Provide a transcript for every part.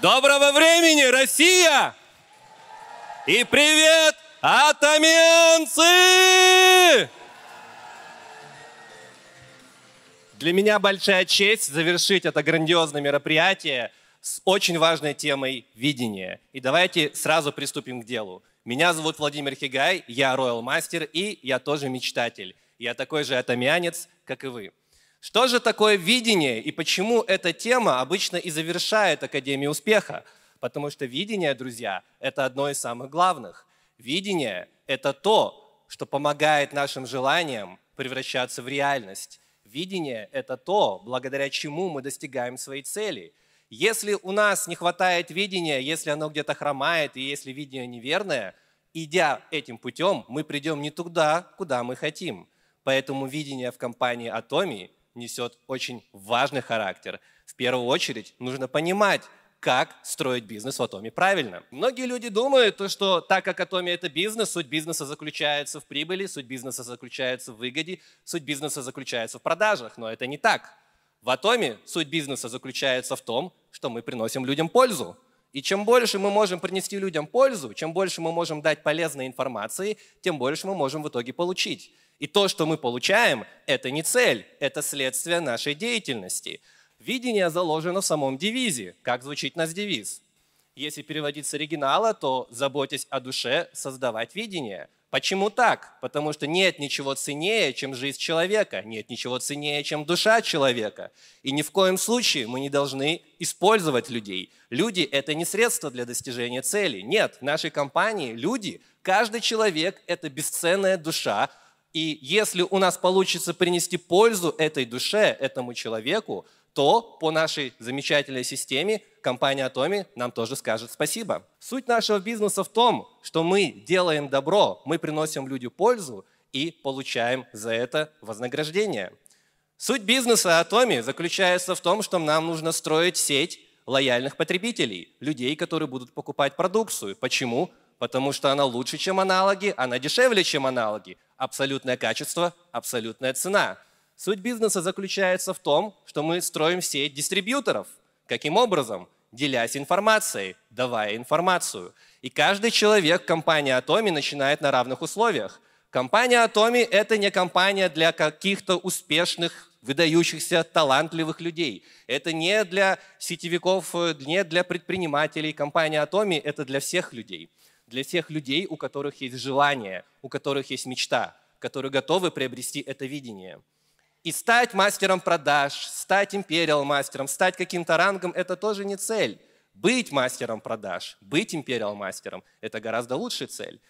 Доброго времени, Россия! И привет, атомианцы! Для меня большая честь завершить это грандиозное мероприятие с очень важной темой видения. И давайте сразу приступим к делу. Меня зовут Владимир Хигай, я Royal Мастер и я тоже мечтатель. Я такой же атомианец, как и вы. Что же такое видение и почему эта тема обычно и завершает Академию успеха? Потому что видение, друзья, это одно из самых главных. Видение – это то, что помогает нашим желаниям превращаться в реальность. Видение – это то, благодаря чему мы достигаем своей цели. Если у нас не хватает видения, если оно где-то хромает, и если видение неверное, идя этим путем, мы придем не туда, куда мы хотим. Поэтому видение в компании «Атомии» несет очень важный характер. В первую очередь нужно понимать, как строить бизнес в Атоме правильно. Многие люди думают, что так как Атоме это бизнес, суть бизнеса заключается в прибыли, суть бизнеса заключается в выгоде, суть бизнеса заключается в продажах, но это не так. В Атоме суть бизнеса заключается в том, что мы приносим людям пользу. И чем больше мы можем принести людям пользу, чем больше мы можем дать полезной информации, тем больше мы можем в итоге получить. И то, что мы получаем, это не цель, это следствие нашей деятельности. Видение заложено в самом девизе. Как звучит наш девиз? Если переводить с оригинала, то заботясь о душе, создавать видение. Почему так? Потому что нет ничего ценнее, чем жизнь человека, нет ничего ценнее, чем душа человека. И ни в коем случае мы не должны использовать людей. Люди – это не средство для достижения цели. Нет, в нашей компании люди, каждый человек – это бесценная душа, и если у нас получится принести пользу этой душе, этому человеку, то по нашей замечательной системе компания Atomi нам тоже скажет спасибо. Суть нашего бизнеса в том, что мы делаем добро, мы приносим людям пользу и получаем за это вознаграждение. Суть бизнеса Atomi заключается в том, что нам нужно строить сеть лояльных потребителей, людей, которые будут покупать продукцию. Почему? потому что она лучше, чем аналоги, она дешевле, чем аналоги. Абсолютное качество, абсолютная цена. Суть бизнеса заключается в том, что мы строим сеть дистрибьюторов. Каким образом? Делясь информацией, давая информацию. И каждый человек в компании Atomi начинает на равных условиях. Компания Atomi – это не компания для каких-то успешных выдающихся талантливых людей. Это не для сетевиков, э, не для предпринимателей. Компания Atomi – это для всех людей для тех людей, у которых есть желание, у которых есть мечта, которые готовы приобрести это видение. И стать мастером продаж, стать империал-мастером, стать каким-то рангом – это тоже не цель. Быть мастером продаж, быть империал-мастером – это гораздо лучшая цель.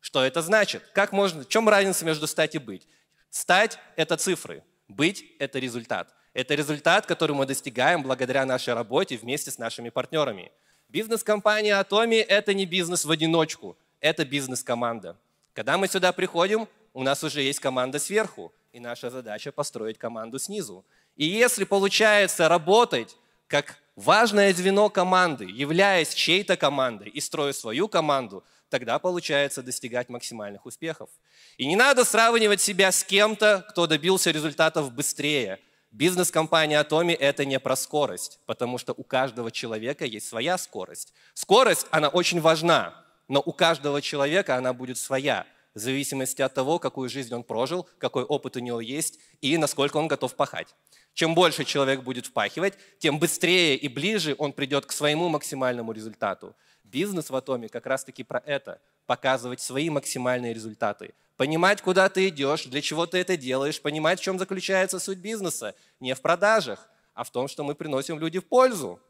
Что это значит? Как можно, в чем разница между стать и быть? Стать – это цифры, быть – это результат. Это результат, который мы достигаем благодаря нашей работе вместе с нашими партнерами – Бизнес-компания Atomi – это не бизнес в одиночку, это бизнес-команда. Когда мы сюда приходим, у нас уже есть команда сверху, и наша задача – построить команду снизу. И если получается работать как важное звено команды, являясь чьей-то командой и строя свою команду, тогда получается достигать максимальных успехов. И не надо сравнивать себя с кем-то, кто добился результатов быстрее – Бизнес-компания Atomi – это не про скорость, потому что у каждого человека есть своя скорость. Скорость, она очень важна, но у каждого человека она будет своя, в зависимости от того, какую жизнь он прожил, какой опыт у него есть и насколько он готов пахать. Чем больше человек будет впахивать, тем быстрее и ближе он придет к своему максимальному результату. Бизнес в Атоме как раз-таки про это – показывать свои максимальные результаты, понимать, куда ты идешь, для чего ты это делаешь, понимать, в чем заключается суть бизнеса. Не в продажах, а в том, что мы приносим людям пользу.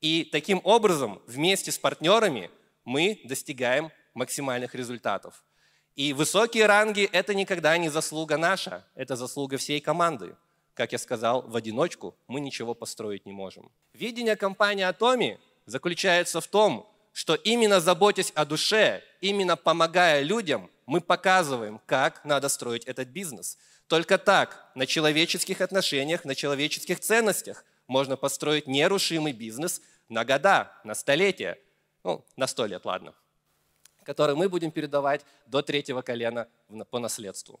И таким образом вместе с партнерами мы достигаем максимальных результатов. И высокие ранги – это никогда не заслуга наша, это заслуга всей команды. Как я сказал, в одиночку мы ничего построить не можем. Видение компании «Атоми» заключается в том, что именно заботясь о душе, именно помогая людям, мы показываем, как надо строить этот бизнес. Только так, на человеческих отношениях, на человеческих ценностях можно построить нерушимый бизнес на года, на столетия. Ну, на сто лет, ладно. Который мы будем передавать до третьего колена по наследству.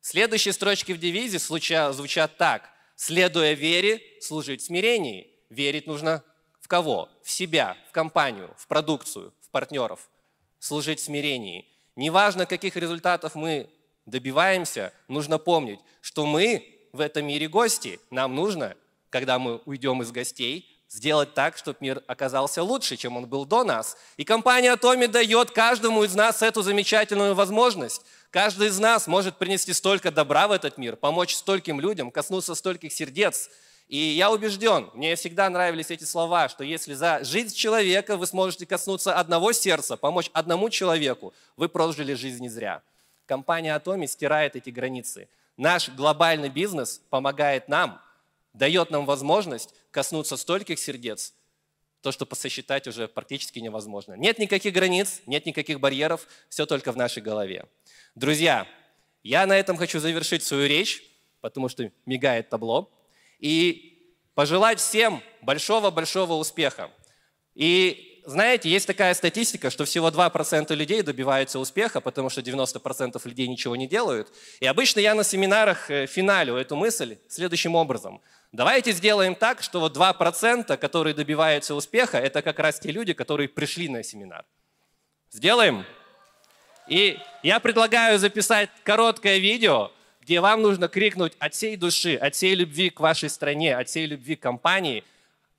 Следующие строчки в девизе звучат так. «Следуя вере, служить смирении». Верить нужно в кого? В себя, в компанию, в продукцию, в партнеров. Служить смирении – Неважно, каких результатов мы добиваемся, нужно помнить, что мы в этом мире гости. Нам нужно, когда мы уйдем из гостей, сделать так, чтобы мир оказался лучше, чем он был до нас. И компания Atomi дает каждому из нас эту замечательную возможность. Каждый из нас может принести столько добра в этот мир, помочь стольким людям, коснуться стольких сердец – и я убежден, мне всегда нравились эти слова, что если за жизнь человека вы сможете коснуться одного сердца, помочь одному человеку, вы прожили жизнь не зря. Компания Atomi стирает эти границы. Наш глобальный бизнес помогает нам, дает нам возможность коснуться стольких сердец, то, что пососчитать уже практически невозможно. Нет никаких границ, нет никаких барьеров, все только в нашей голове. Друзья, я на этом хочу завершить свою речь, потому что мигает табло и пожелать всем большого-большого успеха. И знаете, есть такая статистика, что всего 2% людей добиваются успеха, потому что 90% людей ничего не делают. И обычно я на семинарах э, финалю эту мысль следующим образом. Давайте сделаем так, что вот 2%, которые добиваются успеха, это как раз те люди, которые пришли на семинар. Сделаем? И я предлагаю записать короткое видео – где вам нужно крикнуть от всей души, от всей любви к вашей стране, от всей любви к компании,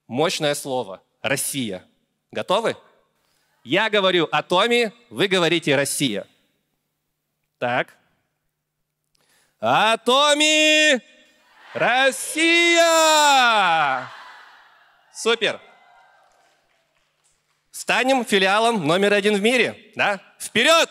мощное слово «Россия». Готовы? Я говорю о Томе, вы говорите «Россия». Так. О а Томе! Россия! Супер! Станем филиалом номер один в мире, да? Вперед!